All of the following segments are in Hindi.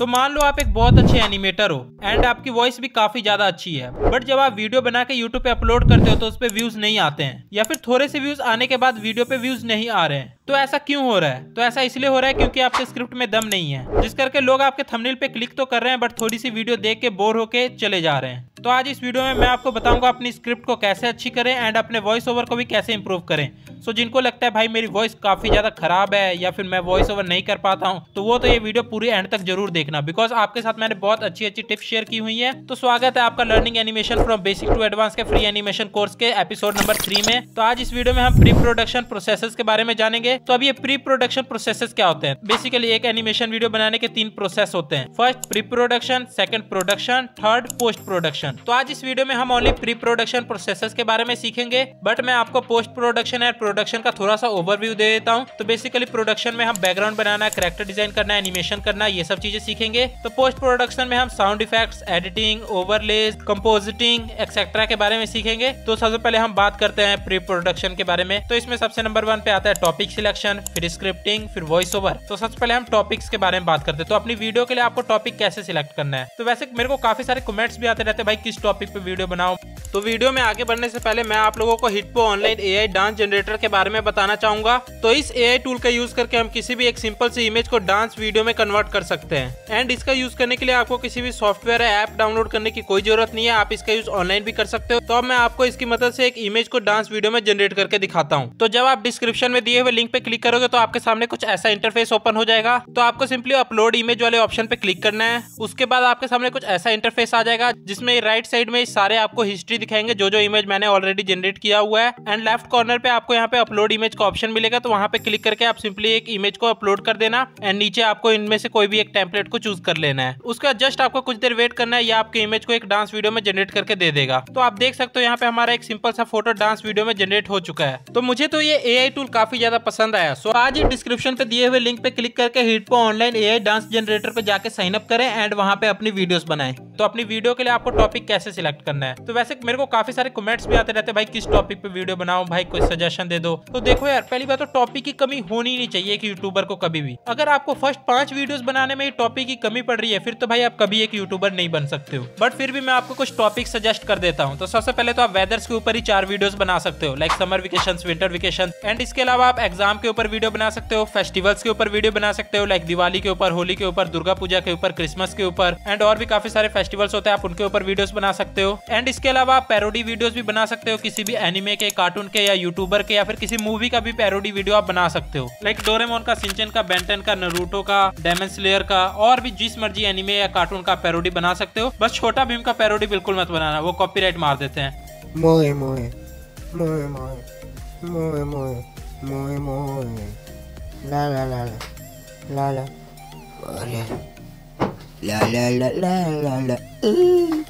तो मान लो आप एक बहुत अच्छे एनिमेटर हो एंड आपकी वॉइस भी काफी ज्यादा अच्छी है बट जब आप वीडियो बना के यूट्यूब पे अपलोड करते हो तो उस पर व्यूज नहीं आते हैं या फिर थोड़े से व्यूज आने के बाद वीडियो पे व्यूज नहीं आ रहे हैं तो ऐसा क्यों हो रहा है तो ऐसा इसलिए हो रहा है क्योंकि आपके स्क्रिप्ट में दम नहीं है जिस करके लोग आपके थंबनेल पे क्लिक तो कर रहे हैं बट थोड़ी सी वीडियो देख के बोर होके चले जा रहे हैं तो आज इस वीडियो में मैं आपको बताऊंगा अपनी स्क्रिप्ट को कैसे अच्छी करें एंड अपने वॉइस ओवर को भी कैसे इंप्रूव करें सो जिनको लगता है भाई मेरी वॉइस काफी ज्यादा खराब है या फिर मैं वॉइस ओवर नहीं कर पाता हूँ तो वो तो ये वीडियो पूरी एंड तक जरूर देखना बिकॉज आपके साथ मैंने बहुत अच्छी अच्छी टिप्स शेयर की हुई है तो स्वागत है आपका learning animation from basic to advance के फ्री एनिमेशन कोर्स के एपिसोड नंबर थ्री में तो आज इस वीडियो में हम प्री प्रोडक्शन प्रोसेस के बारे में जानेंगे तो अब ये प्री प्रोडक्शन प्रोसेसेस क्या होते हैं बेसिकली एक एनिमेशन वीडियो बनाने के तीन प्रोसेस होते हैं first pre production second production third post production तो आज इस वीडियो में हम ओनली प्री प्रोडक्शन प्रोसेसेस के बारे में सीखेंगे बट मैं आपको पोस्ट प्रोडक्शन एंड प्रोडक्शन का थोड़ा सा ओवरव्यू दे देता हूँ तो बेसिकली प्रोडक्शन में हम बैकग्राउंड बनाना करेक्टर डिजाइन करना एनिमेशन करना ये सब चीजें सीखेंगे तो पोस्ट प्रोडक्शन में हम sound effects editing overlays compositing etcetera के बारे में सीखेंगे तो सबसे पहले हम बात करते हैं प्री प्रोडक्शन के बारे में तो इसमें सबसे नंबर वन पे आता है टॉपिक सिलेक्ट इंट्रोडक्शन फिर स्क्रिप्टिंग फिर वॉइस ओवर तो सबसे पहले हम टॉपिक्स के बारे में बात करते हैं तो अपनी वीडियो के लिए आपको टॉपिक कैसे सिलेक्ट करना है तो वैसे मेरे को काफी सारे कमेंट्स भी आते रहते हैं भाई किस टॉपिक पे वीडियो बनाओ तो वीडियो में आगे बढ़ने से पहले मैं आप लोगों को HitPaw online AI dance generator के बारे में बताना चाहूंगा तो इस एआई टूल का यूज करके हम किसी भी एक सिंपल सी इमेज को डांस वीडियो में कन्वर्ट कर सकते हैं एंड इसका यूज करने के लिए आपको किसी भी सॉफ्टवेयर या ऐप डाउनलोड करने की कोई जरूरत नहीं है आप इसका यूज ऑनलाइन भी कर सकते हो तो अब मैं आपको इसकी मदद से एक इमेज को डांस वीडियो में जनरेट करके दिखाता हूँ तो जब आप डिस्क्रिप्शन में दिए हुए लिंक पे क्लिक करोगे तो आपके सामने कुछ ऐसा इंटरफेस ओपन हो जाएगा तो आपको सिंपली अपलोड इमेज वाले ऑप्शन पे क्लिक करना है उसके बाद आपके सामने कुछ ऐसा इंटरफेस आ जाएगा जिसमें राइट साइड में सारे आपको हिस्ट्री दिखाएंगे जो जो इमेज मैंने ऑलरेडी जनरेट किया हुआ है एंड लेफ्ट कॉर्नर पे आपको यहाँ पे अपलोड इमेज का ऑप्शन मिलेगा तो वहाँ पे क्लिक करके आप सिंपली एक इमेज को अपलोड कर देना एंड नीचे आपको इनमें से कोई भी एक टेम्पलेट को चूज कर लेना है उसके बाद जस्ट आपको कुछ देर वेट करना है या आपके इमेज को एक डांस वीडियो में जनरेट करके दे देगा तो आप देख सकते हो यहाँ पे हमारा एक सिंपल सा फोटो डांस वीडियो में जनरेट हो चुका है तो मुझे तो ये ए टूल काफी ज्यादा पसंद आया सो आज ही डिस्क्रिप्शन पे दिए हुए लिंक पे क्लिक करके हिट को ऑनलाइन ए डांस जनरेटर पे जाके साइन अप करें एंड वहाँ पे अपनी वीडियोस बनाएं तो अपनी वीडियो के लिए आपको टॉपिक कैसे सिलेक्ट करना है तो वैसे मेरे को काफी सारे कमेंट्स भी आते रहते हैं भाई किस टॉपिक पे वीडियो बनाओ भाई कोई सजेशन दे दो तो देखो यार पहली बात तो टॉपिक की कमी होनी नहीं चाहिए एक यूट्यूबर को कभी भी अगर आपको फर्स्ट पांच वीडियो बनाने में टॉपिक की कमी पड़ रही है फिर तो भाई आप कभी एक यूट्यूबर नहीं बन सकते हो बट फिर भी मैं आपको कुछ टॉपिक सजेस्ट कर देता हूँ तो सबसे पहले तो आप वेदर्स के ऊपर ही चार वीडियो बना सकते हो like summer vacation winter vacation and इसके अलावा आप एग्जाम के ऊपर वीडियो बना सकते हो फेस्टिवल्स के ऊपर वीडियो बना सकते हो लाइक दिवाली के ऊपर होली के ऊपर दुर्गा पूजा के ऊपर क्रिसमस के ऊपर एंड और भी काफी सारे फेस्टिवल्स होते हैं आप उनके ऊपर वीडियोस बना सकते हो एंड इसके अलावा आप पैरोडी वीडियोस भी बना सकते हो किसी भी एनिमे के कार्टून के या यूट्यूबर के या फिर किसी मूवी का भी पैरोडी वीडियो आप बना सकते हो लाइक डोरेमोन का सिंचन का बेंटन का नरूटो का डेमन स्लेयर का और भी जिस मर्जी एनिमे या कार्टून का पैरोडी बना सकते हो बस छोटा भीम का पैरोडी बिल्कुल मत बनाना वो कॉपी मार देते हैं ला ला ला ला ला ला La la la la la la. Ooh.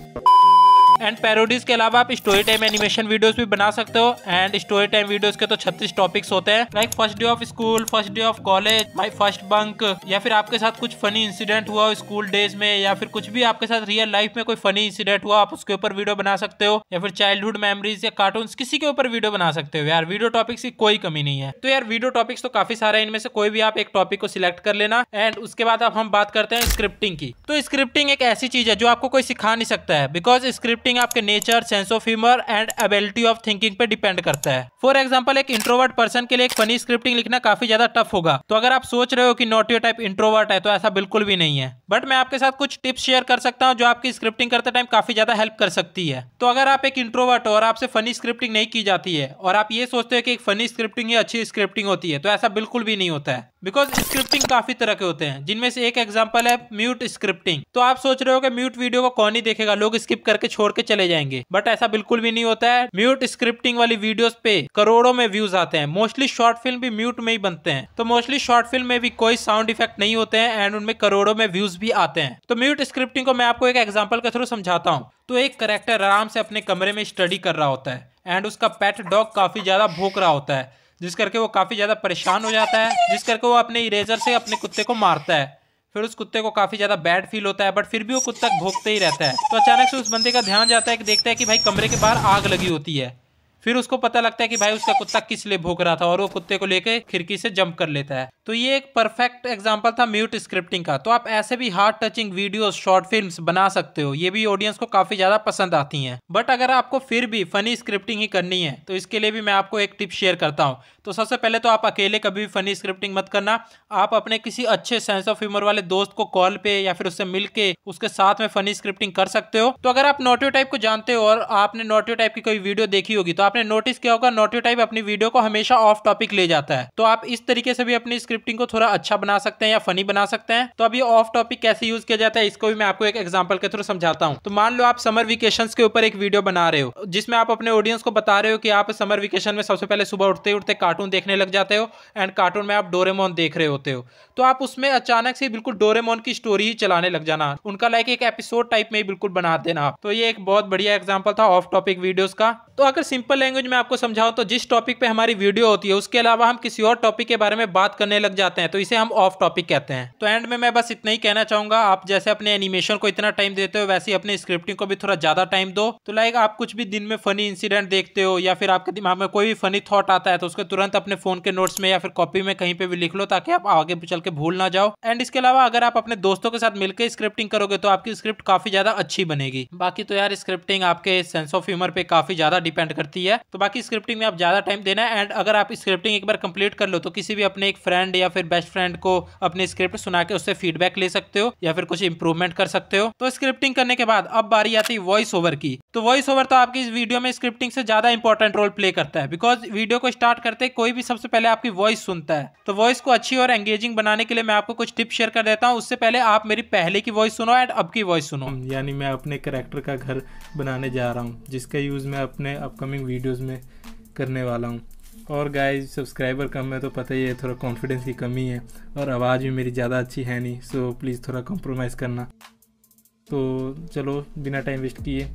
And parodies के अलावा आप स्टोरी टाइम एनिमेशन वीडियोस भी बना सकते हो एंड स्टोरी टाइम वीडियोस के तो 36 टॉपिक्स होते हैं like first day of school first day of college my first bunk या फिर आपके साथ कुछ फनी इंसिडेंट हुआ हो स्कूल डेज में या फिर कुछ भी आपके साथ रियल लाइफ में कोई फनी इंसिडेंट हुआ आप उसके ऊपर वीडियो बना सकते हो या फिर चाइल्डहुड मेमोरीज या कार्टून किसी के ऊपर वीडियो बना सकते हो यार वीडियो टॉपिक्स की कोई कमी नहीं है तो यार वीडियो टॉपिक्स तो काफी सारे इनमें से कोई भी आप एक टॉपिक को सिलेक्ट कर लेना एंड उसके बाद अब हम बात करते हैं स्क्रिप्टिंग की तो स्क्रिप्टिंग एक ऐसी चीज है जो आपको कोई सिखा नहीं सकता है बिकॉज स्क्रिप्टिंग थिंकिंग आपके nature sense of humour and ability of thinking पे डिपेंड करता है फॉर एग्जाम्पल एक इंट्रोवर्ट पर्सन के लिए एक फनी स्क्रिप्टिंग लिखना काफी ज्यादा टफ होगा तो अगर आप सोच रहे हो कि नॉट योर टाइप इंट्रोवर्ट है तो ऐसा बिल्कुल भी नहीं है बट मैं आपके साथ कुछ टिप्स शेयर कर सकता हूँ जो आपकी स्क्रिप्टिंग करते टाइम काफी ज्यादा हेल्प कर सकती है तो अगर आप एक इंट्रोवर्ट हो और आपसे फनी स्क्रिप्टिंग नहीं की जाती है और आप ये सोचते हो कि एक फनी स्क्रिप्टिंग ही अच्छी स्क्रिप्टिंग होती है तो ऐसा बिल्कुल भी नहीं होता है बिकॉज स्क्रिप्टिंग काफी तरह के होते हैं जिनमें से एक एग्जाम्पल है म्यूट स्क्रिप्टिंग तो आप सोच रहे हो कि म्यूट वीडियो को कौन ही देखेगा लोग स्किप करके छोड़ के चले जाएंगे बट ऐसा बिल्कुल भी नहीं होता है म्यूट स्क्रिप्टिंग वाली वीडियो पे करोड़ों में व्यूज आते हैं मोस्टली शॉर्ट फिल्म भी म्यूट में ही बनते हैं तो मोस्टली शॉर्ट फिल्म में भी कोई साउंड इफेक्ट नहीं होते हैं एंड उनमें करोड़ों में व्यूज भी आते हैं तो म्यूट स्क्रिप्टिंग को मैं आपको एक एग्जाम्पल के थ्रू समझाता हूँ तो एक करेक्टर आराम से अपने कमरे में स्टडी कर रहा होता है एंड उसका पेट डॉग काफी ज्यादा भूख रहा होता है जिस करके वो काफी ज्यादा परेशान हो जाता है जिस करके वो अपने इरेजर से अपने कुत्ते को मारता है फिर उस कुत्ते को काफी ज्यादा बैड फील होता है बट फिर भी वो कुत्ता भोगते ही रहता है तो अचानक से उस बंदे का ध्यान जाता है कि देखता है कि भाई कमरे के बाहर आग लगी होती है फिर उसको पता लगता है कि भाई उसका कुत्ता किस लिए भोग रहा था और वो कुत्ते को लेकर खिड़की से जंप कर लेता है तो ये एक परफेक्ट एग्जाम्पल था म्यूट स्क्रिप्टिंग का तो आप ऐसे भी heart touching videos short films बना सकते हो ये भी ऑडियंस को काफ़ी ज़्यादा पसंद आती हैं बट अगर आपको फिर भी फनी स्क्रिप्टिंग ही करनी है तो इसके लिए भी मैं आपको एक टिप शेयर करता हूँ तो सबसे पहले तो आप अकेले कभी भी फनी स्क्रिप्टिंग मत करना आप अपने किसी अच्छे सेंस ऑफ ह्यूमर वाले दोस्त को कॉल पे या फिर उससे मिल उसके साथ में फनी स्क्रिप्टिंग कर सकते हो तो अगर आप नोटियो टाइप को जानते हो और आपने नोटियो टाइप की कोई वीडियो देखी होगी तो आपने नोटिस किया होगा नोटियो टाइप अपनी वीडियो को हमेशा ऑफ टॉपिक ले जाता है तो आप इस तरीके से भी अपनी स्क्रिप्ट स्क्रिप्टिंग को थोड़ा अच्छा बना सकते हैं या फनी बना सकते हैं तो अभी ऑफ टॉपिक कैसे यूज किया जाता है इसको भी मैं आपको एक एग्जाम्पल के थ्रू समझाता हूँ तो मान लो आप समर वेकेशन के ऊपर एक वीडियो बना रहे हो जिसमें आप अपने ऑडियंस को बता रहे हो कि आप समर वेकेशन में सबसे पहले सुबह उठते उठते कार्टून देखने लग जाते हो एंड कार्टून में आप डोरेमोन देख रहे होते हो तो आप उसमें अचानक से बिल्कुल डोरेमोन की स्टोरी ही चलाने लग जाना उनका लाइक एक एपिसोड टाइप में बिल्कुल बना देना तो ये एक बहुत बढ़िया एग्जाम्पल था ऑफ टॉपिक वीडियोज का तो अगर सिंपल लैंग्वेज में आपको समझाऊं तो जिस टॉपिक पे हमारी वीडियो होती है उसके अलावा हम किसी और टॉपिक के बारे में बात करने लग जाते हैं तो इसे हम ऑफ टॉपिक कहते हैं तो एंड में मैं बस इतना ही कहना चाहूंगा आप जैसे अपने एनिमेशन को इतना टाइम देते हो वैसे अपने स्क्रिप्टिंग को भी थोड़ा ज्यादा टाइम दो तो लाइक आप कुछ भी दिन में फनी इंसिडेंट देखते हो या फिर आपके दिमाग में कोई भी फनी थॉट आता है तो उसको तुरंत अपने फोन के नोट्स में या फिर कॉपी में कहीं पे भी लिख लो ताकि आप आगे चल के भूल ना जाओ एंड इसके अलावा अगर आप अपने दोस्तों के साथ मिलकर स्क्रिप्टिंग करोगे तो आपकी स्क्रिप्ट काफी ज्यादा अच्छी बनेगी बाकी तो यार स्क्रिप्टिंग आपके सेंस ऑफ ह्यूमर पे काफी ज्यादा डिपेंड करती है तो बाकी स्क्रिप्टिंग में आप ज्यादा टाइम देना है एंड अगर आप स्क्रिप्टिंग एक बार कंप्लीट कर लो तो किसी भी अपने एक फ्रेंड फ्रेंड या फिर बेस्ट फ्रेंड को अपनी स्क्रिप्ट सुना के उससे फीडबैक ले सकते हो या फिर कुछ इंप्रूवमेंट कर सकते हो तो स्क्रिप्टिंग करने के बाद अब बारी आती है वॉइस ओवर की तो वॉइस ओवर तो आपकी इस वीडियो में स्क्रिप्टिंग से ज्यादा इंपॉर्टेंट रोल प्ले करता है बिकॉज वीडियो को स्टार्ट करते कोई भी सबसे पहले आपकी वॉइस सुनता है तो वॉइस को अच्छी और एंगेजिंग बनाने के लिए मैं आपको कुछ टिप्स शेयर कर देता हूँ उससे पहले आप मेरी पहले की वॉइस सुनो एंड अब की वॉइस सुनो यानी मैं अपने करेक्टर का घर बनाने जा रहा हूँ जिसका यूज़ मैं अपने अपकमिंग वीडियोज़ में करने वाला हूँ और गाय सब्सक्राइबर कम है तो पता ही है थोड़ा कॉन्फिडेंस की कमी है और आवाज़ भी मेरी ज़्यादा अच्छी है नहीं सो प्लीज़ थोड़ा कॉम्प्रोमाइज़ करना तो चलो बिना टाइम वेस्ट किए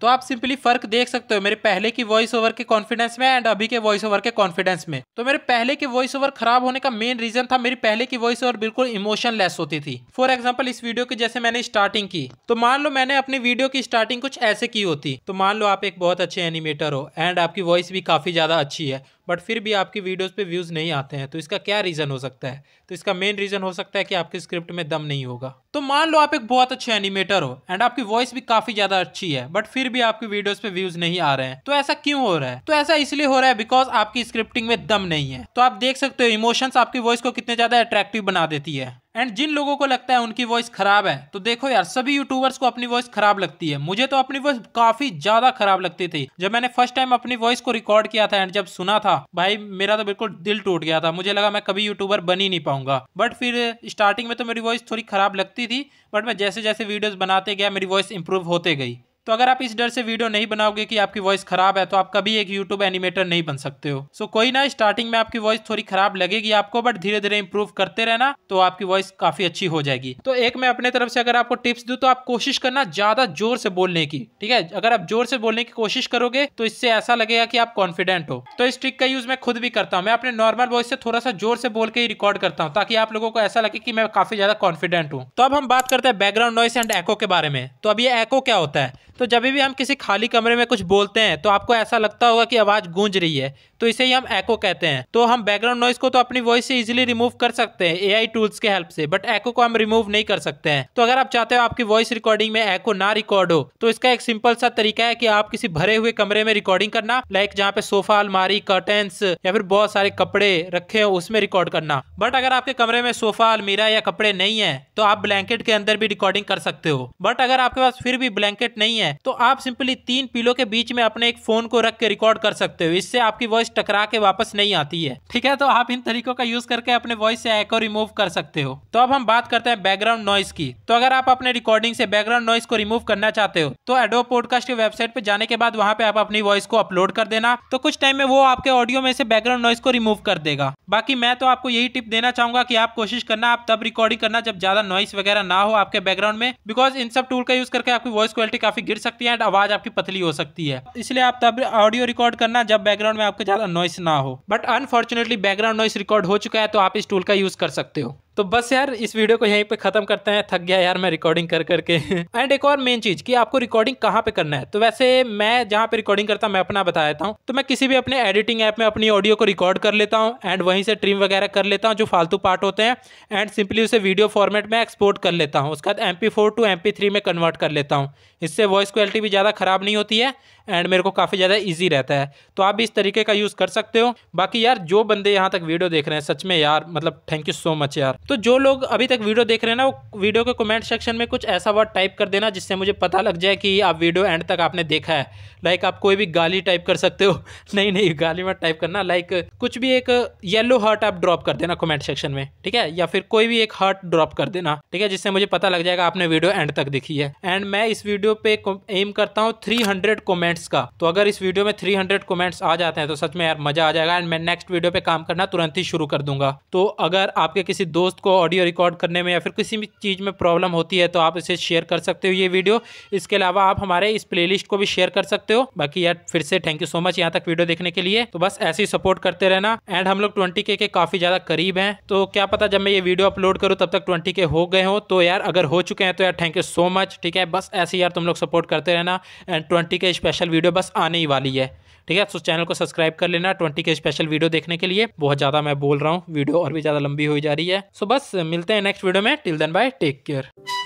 तो आप सिंपली फर्क देख सकते हो मेरे पहले की वॉइस ओवर के कॉन्फिडेंस में एंड अभी के वॉइस ओवर के कॉन्फिडेंस में तो मेरे पहले के वॉइस ओवर खराब होने का मेन रीजन था मेरी पहले की वॉइस ओवर बिल्कुल इमोशन लेस होती थी फॉर एग्जाम्पल इस वीडियो की जैसे मैंने स्टार्टिंग की तो मान लो मैंने अपनी वीडियो की स्टार्टिंग कुछ ऐसे की होती तो मान लो आप एक बहुत अच्छे एनिमेटर हो एंड आपकी वॉइस भी काफी ज्यादा अच्छी है बट फिर भी आपकी वीडियोस पे व्यूज़ नहीं आते हैं तो इसका क्या रीज़न हो सकता है तो इसका मेन रीज़न हो सकता है कि आपके स्क्रिप्ट में दम नहीं होगा तो मान लो आप एक बहुत अच्छे एनिमेटर हो एंड आपकी वॉइस भी काफ़ी ज़्यादा अच्छी है बट फिर भी आपकी वीडियोज़ पे व्यूज़ नहीं आ रहे हैं तो ऐसा क्यों हो रहा है तो ऐसा इसलिए हो रहा है बिकॉज आपकी स्क्रिप्टिंग में दम नहीं है तो आप देख सकते हो इमोशंस आपकी वॉइस को कितने ज़्यादा अट्रैक्टिव बना देती है एंड जिन लोगों को लगता है उनकी वॉइस खराब है तो देखो यार सभी यूट्यूबर्स को अपनी वॉइस खराब लगती है मुझे तो अपनी वॉइस काफी ज्यादा खराब लगती थी जब मैंने फर्स्ट टाइम अपनी वॉइस को रिकॉर्ड किया था एंड जब सुना था भाई मेरा तो बिल्कुल दिल टूट गया था मुझे लगा मैं कभी यूट्यूबर बन ही नहीं पाऊंगा बट फिर स्टार्टिंग में तो मेरी वॉइस थोड़ी खराब लगती थी बट मैं जैसे जैसे वीडियोज बनाते गया मेरी वॉइस इंप्रूव होते गई तो अगर आप इस डर से वीडियो नहीं बनाओगे कि आपकी वॉइस खराब है तो आप कभी एक यूट्यूब एनिमेटर नहीं बन सकते हो सो कोई ना स्टार्टिंग में आपकी वॉइस थोड़ी खराब लगेगी आपको बट धीरे धीरे इंप्रूव करते रहना तो आपकी वॉइस काफी अच्छी हो जाएगी तो एक मैं अपने तरफ से अगर आपको टिप्स दू तो आप कोशिश करना ज्यादा जोर से बोलने की ठीक है अगर आप जोर से बोलने की कोशिश करोगे तो इससे ऐसा लगेगा कि आप कॉन्फिडेंट हो तो इस ट्रिक का यूज मैं खुद भी करता हूँ मैं अपने नॉर्मल वॉइस से थोड़ा सा जोर से बोल के ही रिकॉर्ड करता हूँ ताकि आप लोगों को ऐसा लगे कि मैं काफी ज्यादा कॉन्फिडेंट हूँ तो अब हम बात करते हैं बैकग्राउंड नॉइस एंड एको के बारे में तो अब ये एको क्या होता है तो जब भी हम किसी खाली कमरे में कुछ बोलते हैं तो आपको ऐसा लगता होगा कि आवाज़ गूंज रही है तो इसे ही हम एको कहते हैं तो हम बैकग्राउंड नॉइस को तो अपनी वॉइस से इजिली रिमूव कर सकते हैं एआई टूल्स के हेल्प से बट एको को हम रिमूव नहीं कर सकते हैं तो अगर आप चाहते हो आपकी वॉइस रिकॉर्डिंग में एको ना रिकॉर्ड हो तो इसका एक सिंपल सा तरीका है कि आप किसी भरे हुए कमरे में रिकॉर्डिंग करना लाइक जहाँ पे सोफा अलमारी कर्टेंस या फिर बहुत सारे कपड़े रखे हो उसमें रिकॉर्ड करना बट अगर आपके कमरे में सोफा अलमीरा या कपड़े नहीं है तो आप ब्लैंकेट के अंदर भी रिकॉर्डिंग कर सकते हो बट अगर आपके पास फिर भी ब्लैंकेट नहीं है है तो आप सिंपली तीन पिलो के बीच में अपने एक फोन को रख के रिकॉर्ड कर सकते हो इससे आपकी वॉइस टकरा के वापस नहीं आती है ठीक है तो आप इन तरीकों का यूज करके अपने वॉइस से एक रिमूव कर सकते हो तो अब हम बात करते हैं बैकग्राउंड नॉइस की तो अगर आप अपने रिकॉर्डिंग से बैकग्राउंड नॉइस को रिमूव करना चाहते हो तो एडो पॉडकास्ट की वेबसाइट पर जाने के बाद वहाँ पे आप अपनी वॉइस को अपलोड कर देना तो कुछ टाइम में वो आपके ऑडियो में से बैकग्राउंड नॉइस को रिमूव कर देगा बाकी मैं तो आपको यही टिप देना चाहूंगा कि आप कोशिश करना आप तब रिकॉर्डिंग करना जब ज्यादा नॉइस वगैरह ना हो आपके बैकग्राउंड में बिकॉज इन सब टूल का यूज करके आपकी वॉइस क्वालिटी काफी गिर गिर सकती है एंड आवाज आपकी पतली हो सकती है इसलिए आप तब ऑडियो रिकॉर्ड करना जब बैकग्राउंड में आपके ज्यादा नॉइस ना हो but unfortunately background noise record हो चुका है तो आप इस टूल का यूज कर सकते हो तो बस यार इस वीडियो को यहीं पे खत्म करते हैं थक गया यार मैं रिकॉर्डिंग कर करके एंड एक और मेन चीज कि आपको रिकॉर्डिंग कहाँ पे करना है तो वैसे मैं जहाँ पे रिकॉर्डिंग करता मैं अपना बता देता हूँ तो मैं किसी भी अपने एडिटिंग ऐप में अपनी ऑडियो को रिकॉर्ड कर लेता हूँ एंड वहीं से ट्रिम वगैरह कर लेता हूँ जो फालतू पार्ट होते हैं एंड सिंपली उसे वीडियो फॉर्मेट में एक्सपोर्ट कर लेता हूँ उसके बाद एम टू एम में कन्वर्ट कर लेता हूँ इससे वॉइस क्वालिटी भी ज़्यादा खराब नहीं होती है एंड मेरे को काफ़ी ज़्यादा ईजी रहता है तो आप भी इस तरीके का यूज़ कर सकते हो बाकी यार जो बंदे यहाँ तक वीडियो देख रहे हैं सच में यार मतलब थैंक यू सो मच यार तो जो लोग अभी तक वीडियो देख रहे हैं ना वो वीडियो के कमेंट सेक्शन में कुछ ऐसा वर्ड टाइप कर देना जिससे मुझे पता लग जाए कि आप वीडियो एंड तक आपने देखा है लाइक आप कोई भी गाली टाइप कर सकते हो नहीं नहीं गाली मत टाइप करना लाइक कुछ भी एक येलो हार्ट आप ड्रॉप कर देना कॉमेंट सेक्शन में ठीक है या फिर कोई भी एक हार्ट ड्रॉप कर देना ठीक है जिससे मुझे पता लग जाएगा आपने वीडियो एंड तक देखी है एंड मैं इस वीडियो पे एम करता हूँ थ्री हंड्रेड कमेंट्स का तो अगर इस वीडियो में 300 कमेंट्स आ जाते हैं तो सच में यार मजा आ जाएगा एंड मैं नेक्स्ट वीडियो पे काम करना तुरंत ही शुरू कर दूंगा तो अगर आपके किसी दोस्त को ऑडियो रिकॉर्ड करने में या फिर किसी भी चीज़ में प्रॉब्लम होती है तो आप इसे शेयर कर सकते हो ये वीडियो इसके अलावा आप हमारे इस प्ले को भी शेयर कर सकते हो बाकी यार फिर से थैंक यू सो मच यहाँ तक वीडियो देखने के लिए तो बस ऐसे ही सपोर्ट करते रहना एंड हम लोग ट्वेंटी के, काफ़ी ज़्यादा करीब है तो क्या पता जब मैं ये वीडियो अपलोड करूँ तब तक ट्वेंटी हो गए हो तो यार अगर हो चुके हैं तो यार थैंक यू सो मच ठीक है बस ऐसे यार तुम लोग सपोर्ट करते रहना एंड ट्वेंटी के स्पेशल स्पेशल वीडियो बस आने ही वाली है ठीक है तो चैनल को सब्सक्राइब कर लेना ट्वेंटी के स्पेशल वीडियो देखने के लिए बहुत ज़्यादा मैं बोल रहा हूँ वीडियो और भी ज़्यादा लंबी हो जा रही है सो बस मिलते हैं नेक्स्ट वीडियो में till then bye take care